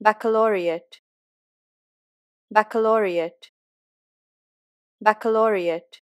baccalaureate baccalaureate baccalaureate